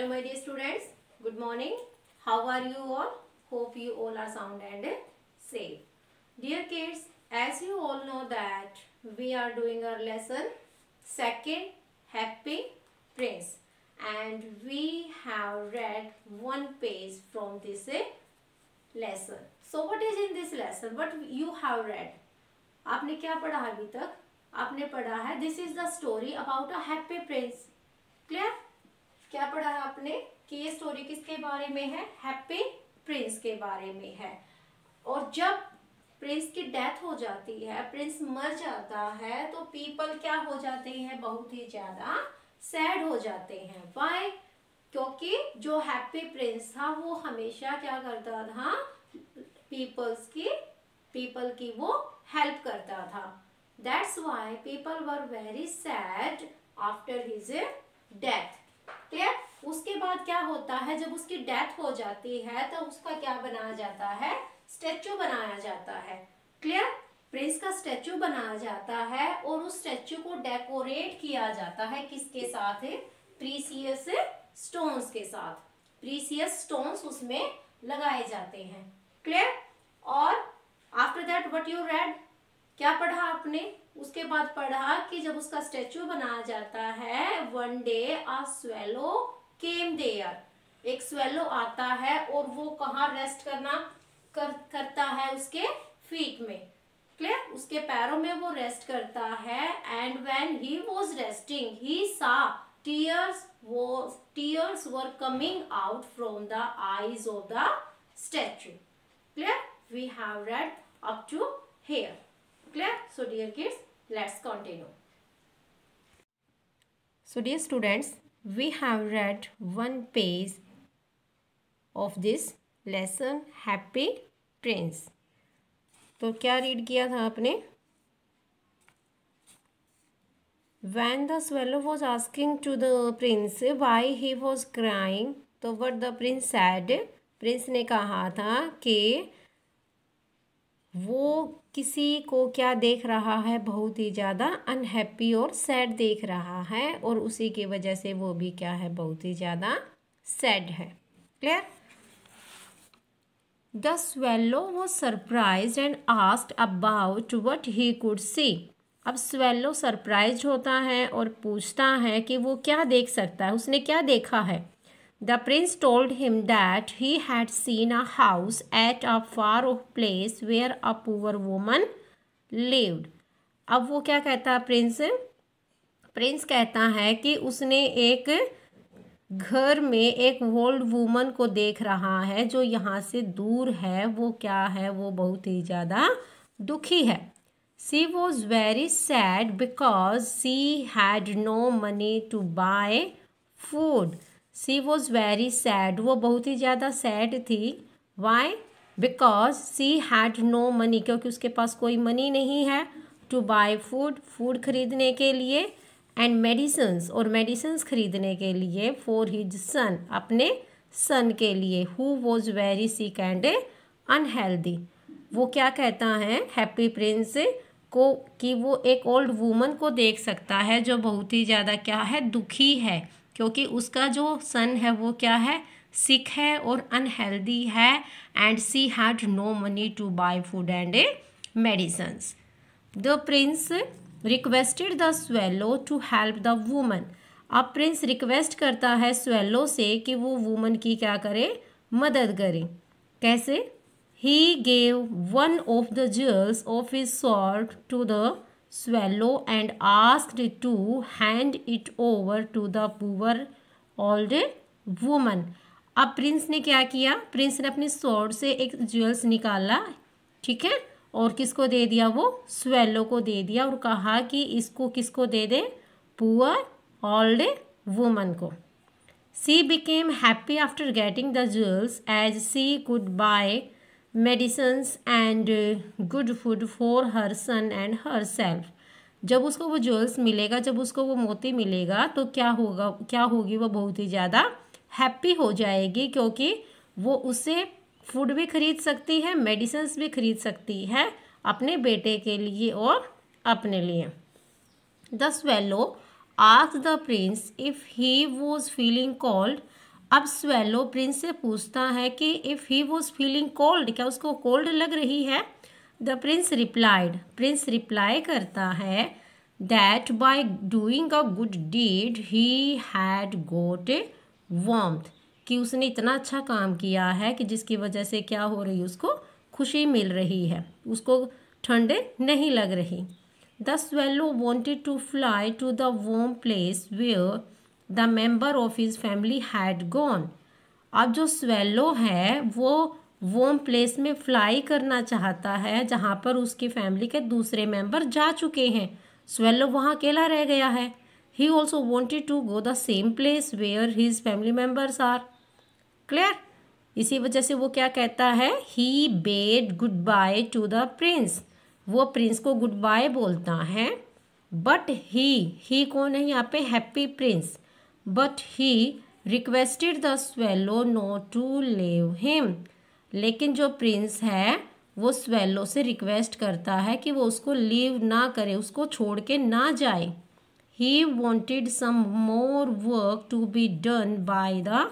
hello my dear students good morning how are you all hope you all are sound and safe dear kids as you all know that we are doing our lesson second happy prince and we have read one page from this lesson so what is in this lesson what you have read आपने क्या पढ़ा अभी तक आपने पढ़ा है This is the story about a happy prince. Clear? क्या पढ़ा आपने कि ये स्टोरी किसके बारे में है हैप्पी प्रिंस के बारे में है और जब प्रिंस की डेथ हो जाती है प्रिंस मर जाता है तो पीपल क्या हो जाते हैं बहुत ही ज़्यादा सैड हो जाते हैं वाई क्योंकि जो हैप्पी प्रिंस था वो हमेशा क्या करता था पीपल्स की पीपल की वो हेल्प करता था that's why people were very sad after his death clear उसके बाद क्या होता है जब उसकी डेथ हो जाती है तो उसका क्या बनाया जाता है स्टेचू बनाया जाता है क्लियर प्रिंस का स्टेचू बनाया जाता है और उस स्टेचू को डेकोरेट किया जाता है किसके साथ प्रीसियस स्टोन्स के साथ प्रीसियस स्टोन्स उसमें लगाए जाते हैं क्लियर और after that what you read क्या पढ़ा आपने उसके बाद पढ़ा कि जब उसका स्टेचू बनाया जाता है one day a swallow came there एक स्वेलो आता है और वो कहा रेस्ट करना कर, करता है उसके फीट में क्लियर उसके पैरों में वो रेस्ट करता है and when he was resting he saw tears वो tears were coming out from the eyes of the statue clear we have read up to here clear so dear kids let's continue so dear students we have read one page of this lesson happy prince तो क्या read किया था आपने when the swallow was asking to the prince why he was crying तो what the prince said prince ने कहा था कि वो किसी को क्या देख रहा है बहुत ही ज़्यादा अनहैप्पी और सैड देख रहा है और उसी की वजह से वो भी क्या है बहुत ही ज़्यादा सैड है क्लियर द स्वेलो वो surprise and asked about what he could see अब स्वेलो सरप्राइज होता है और पूछता है कि वो क्या देख सकता है उसने क्या देखा है The prince told him that he had seen a house at a far off place where a poor woman lived. अब वो क्या कहता है प्रिंस प्रिंस कहता है कि उसने एक घर में एक ओल्ड वूमन को देख रहा है जो यहाँ से दूर है वो क्या है वो बहुत ही ज़्यादा दुखी है she was very sad because she had no money to buy food she was very sad वो बहुत ही ज़्यादा सैड थी why because she had no money क्योंकि उसके पास कोई मनी नहीं है टू बाय फूड फूड खरीदने के लिए एंड मेडिसन्स और मेडिसन्स खरीदने के लिए फॉर हिज सन अपने सन के लिए who was very sick and unhealthy वो क्या कहता है हैप्पी प्रिंस को कि वो एक ओल्ड वूमन को देख सकता है जो बहुत ही ज़्यादा क्या है दुखी है क्योंकि उसका जो सन है वो क्या है सिक है और अनहेल्दी है and she had no money to buy food and a medicine the prince requested the swallow to help the woman अब प्रिंस रिक्वेस्ट करता है स्वेलो से कि वो वूमन की क्या करे मदद करे कैसे he gave one of the jewels of his sword to the swallow and asked to hand it over to the poor old woman. अब प्रिंस ने क्या किया प्रिंस ने अपनी सोर्ड से एक ज्वेल्स निकाला ठीक है और किसको दे दिया वो स्वेलो को दे दिया और कहा कि इसको किसको दे दे पुअर ओल्ड वुमन को she became happy after getting the jewels as she could buy medicines and good food for her son and herself जब उसको वो ज्वेल्स मिलेगा जब उसको वो मोती मिलेगा तो क्या होगा क्या होगी वो बहुत ही ज़्यादा हैप्पी हो जाएगी क्योंकि वो उसे फूड भी खरीद सकती है मेडिसन्स भी खरीद सकती है अपने बेटे के लिए और अपने लिए the swallow ask the prince if he was feeling cold अब स्वेलो प्रिंस से पूछता है कि if he was feeling cold क्या उसको कोल्ड लग रही है the prince replied prince reply करता है that by doing a good deed he had got a warmth कि उसने इतना अच्छा काम किया है कि जिसकी वजह से क्या हो रही है उसको खुशी मिल रही है उसको ठंड नहीं लग रही the swallow wanted to fly to the warm place where the member of his family had gone अब जो स्वेलो है वो वोम प्लेस में फ्लाई करना चाहता है जहाँ पर उसकी फैमिली के दूसरे मेंबर जा चुके हैं स्वेलो वहाँ अकेला रह गया है he also wanted to go the same place where his family members are clear इसी वजह से वो क्या कहता है he bade goodbye to the prince वो प्रिंस को गुड बाय बोलता है बट ही ही कौन है यहाँ पे happy prince but he requested the swallow no to leave him लेकिन जो प्रिंस है वो स्वेलो से रिक्वेस्ट करता है कि वो उसको लीव ना करे उसको छोड़ के ना जाए he wanted some more work to be done by the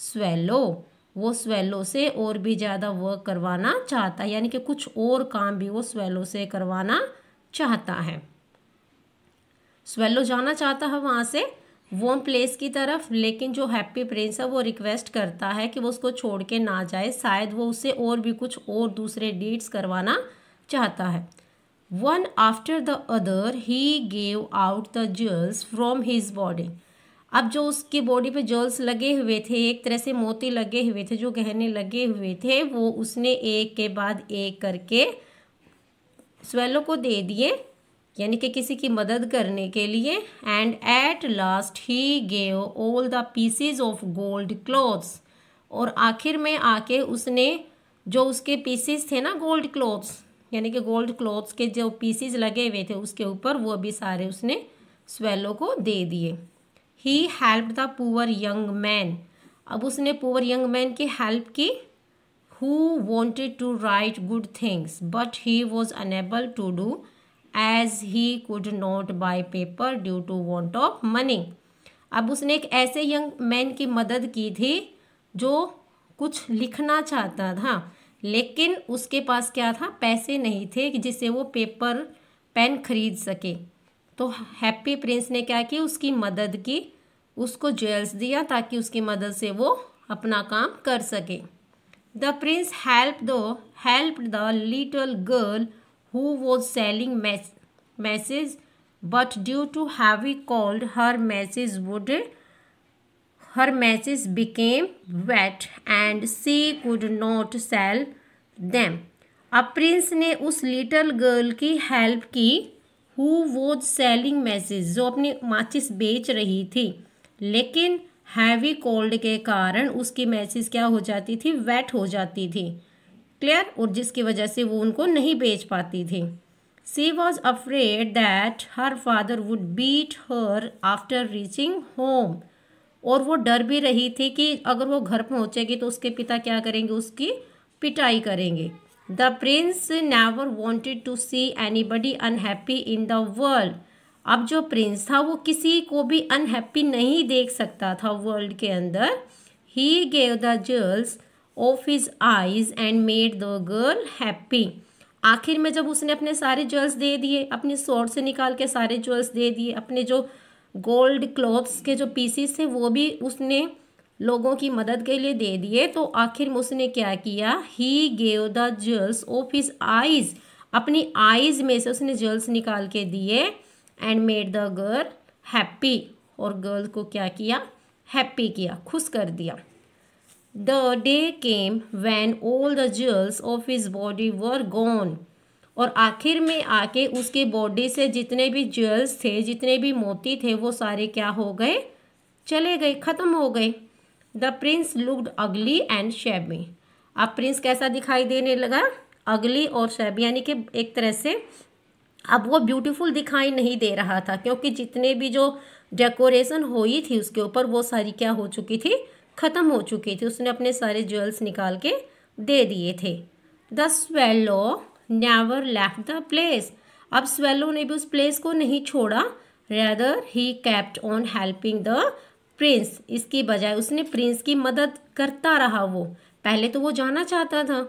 swallow वो स्वेलो से और भी ज़्यादा वर्क करवाना चाहता है यानी कि कुछ और काम भी वो स्वेलो से करवाना चाहता है स्वेलो जाना चाहता है वहाँ से वोन प्लेस की तरफ लेकिन जो हैप्पी प्रिंस है वो रिक्वेस्ट करता है कि वो उसको छोड़ के ना जाए शायद वो उससे और भी कुछ और दूसरे डेट्स करवाना चाहता है one after the other he gave out the jewels from his body अब जो उसकी बॉडी पे जर्ल्स लगे हुए थे एक तरह से मोती लगे हुए थे जो गहने लगे हुए थे वो उसने एक के बाद एक करके स्वेलो को दे दिए यानी कि किसी की मदद करने के लिए and at last he gave all the pieces of gold cloths और आखिर में आके उसने जो उसके पीसीज थे ना गोल्ड क्लॉथ्स यानी कि गोल्ड क्लॉथ्स के जो पीसीज लगे हुए थे उसके ऊपर वो भी सारे उसने स्वेलो को दे दिए he help the poor young man अब उसने पुअर यंग मैन की हेल्प की who wanted to write good things but he was unable to do as he could not buy paper due to want of money अब उसने एक ऐसे young man की मदद की थी जो कुछ लिखना चाहता था लेकिन उसके पास क्या था पैसे नहीं थे कि जिससे वो पेपर पेन खरीद सके तो हैप्पी प्रिंस ने क्या किया उसकी मदद की उसको ज्वेल्स दिया ताकि उसकी मदद से वो अपना काम कर सके the prince help to help the little girl who was selling mess messages but due to heavy cold her message would her messages became wet and she could not sell them a prince ne us little girl ki help ki who was selling matches jo apni matches bech rahi thi lekin heavy cold के कारण उसकी message क्या हो जाती थी wait हो जाती थी क्लियर और जिसकी वजह से वो उनको नहीं बेच पाती थी she was afraid that her father would beat her after reaching home और वो डर भी रही थी कि अगर वो घर पहुँचेगी तो उसके पिता क्या करेंगे उसकी पिटाई करेंगे the prince never wanted to see anybody unhappy in the world अब जो प्रिंस था वो किसी को भी अनहैप्पी नहीं देख सकता था वर्ल्ड के अंदर he gave the jewels of his eyes and made the girl happy आखिर में जब उसने अपने सारे ज्वेल्स दे दिए अपने शॉर्ट से निकाल के सारे ज्वेल्स दे दिए अपने जो गोल्ड क्लॉथ्स के जो पीसीस थे वो भी उसने लोगों की मदद के लिए दे दिए तो आखिर में उसने क्या किया he gave the jewels of his eyes अपनी आईज में से उसने ज्वेल्स निकाल के दिए and made the girl happy और गर्ल को क्या किया हैप्पी किया खुश कर दिया The day came when all the jewels of his body were gone. और आखिर में आके उसके बॉडी से जितने भी ज्वेल्स थे जितने भी मोती थे वो सारे क्या हो गए चले गए ख़त्म हो गए the prince looked ugly and shabby अब प्रिंस कैसा दिखाई देने लगा अगली और शैबी यानी कि एक तरह से अब वो ब्यूटीफुल दिखाई नहीं दे रहा था क्योंकि जितने भी जो डेकोरेशन हुई थी उसके ऊपर वो सारी क्या हो चुकी थी ख़त्म हो चुकी थी उसने अपने सारे ज्वेल्स निकाल के दे दिए थे the swallow never left the place अब स्वेलो ने भी उस प्लेस को नहीं छोड़ा rather he kept on helping the prince इसकी बजाय उसने प्रिंस की मदद करता रहा वो पहले तो वो जाना चाहता था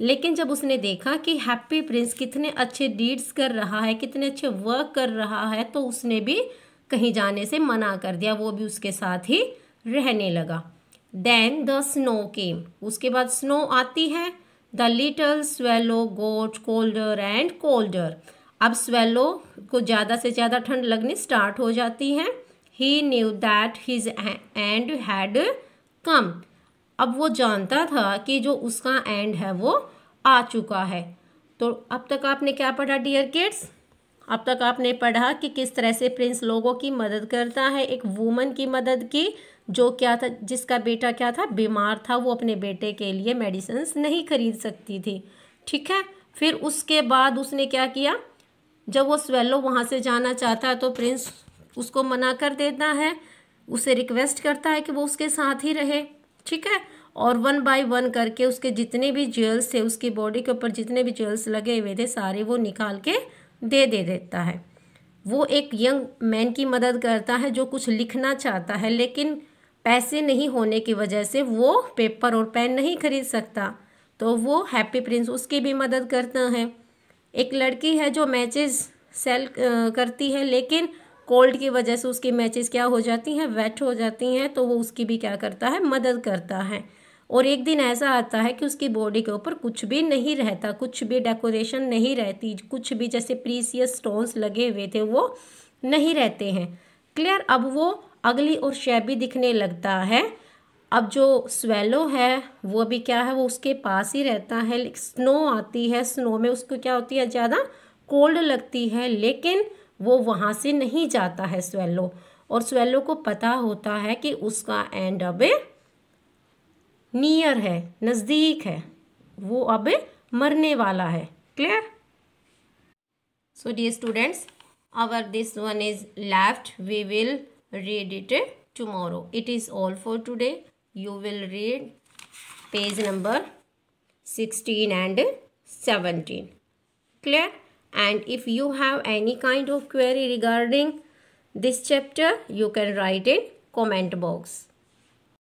लेकिन जब उसने देखा कि हैप्पी प्रिंस कितने अच्छे डीड्स कर रहा है कितने अच्छे वर्क कर रहा है तो उसने भी कहीं जाने से मना कर दिया वो भी उसके साथ ही रहने लगा देन द स्नो केम उसके बाद स्नो आती है the little swallow got colder and colder अब स्वेलो को ज़्यादा से ज़्यादा ठंड लगनी स्टार्ट हो जाती है he knew that his end had come अब वो जानता था कि जो उसका एंड है वो आ चुका है तो अब तक आपने क्या पढ़ा डियर किड्स अब तक आपने पढ़ा कि किस तरह से प्रिंस लोगों की मदद करता है एक वूमन की मदद की जो क्या था जिसका बेटा क्या था बीमार था वो अपने बेटे के लिए मेडिसिन नहीं खरीद सकती थी ठीक है फिर उसके बाद उसने क्या किया जब वो स्वेलो वहाँ से जाना चाहता है तो प्रिंस उसको मना कर देता है उसे रिक्वेस्ट करता है कि वो उसके साथ ही रहे ठीक है और वन बाय वन करके उसके जितने भी ज्वेल्स थे उसकी बॉडी के ऊपर जितने भी ज्वेल्स लगे हुए थे सारे वो निकाल के दे दे देता है वो एक यंग मैन की मदद करता है जो कुछ लिखना चाहता है लेकिन पैसे नहीं होने की वजह से वो पेपर और पेन नहीं खरीद सकता तो वो हैप्पी प्रिंस उसकी भी मदद करता है एक लड़की है जो मैचेस सेल करती है लेकिन कोल्ड की वजह से उसकी मैचेस क्या हो जाती हैं वेट हो जाती हैं तो वो उसकी भी क्या करता है मदद करता है और एक दिन ऐसा आता है कि उसकी बॉडी के ऊपर कुछ भी नहीं रहता कुछ भी डेकोरेशन नहीं रहती कुछ भी जैसे प्रीसियस स्टोन्स लगे हुए थे वो नहीं रहते हैं क्लियर अब वो अगली और शैबी दिखने लगता है अब जो स्वेलो है वो अभी क्या है वो उसके पास ही रहता है स्नो आती है स्नो में उसको क्या होती है ज़्यादा कोल्ड लगती है लेकिन वो वहाँ से नहीं जाता है स्वेलो और स्वेलो को पता होता है कि उसका एंड अब नियर है नज़दीक है वो अब मरने वाला है clear so the students our this one is left we will read it tomorrow. It is all for today. You will read page number 16 and 17. Clear? And if you have any kind of query regarding this chapter, you can write in comment box.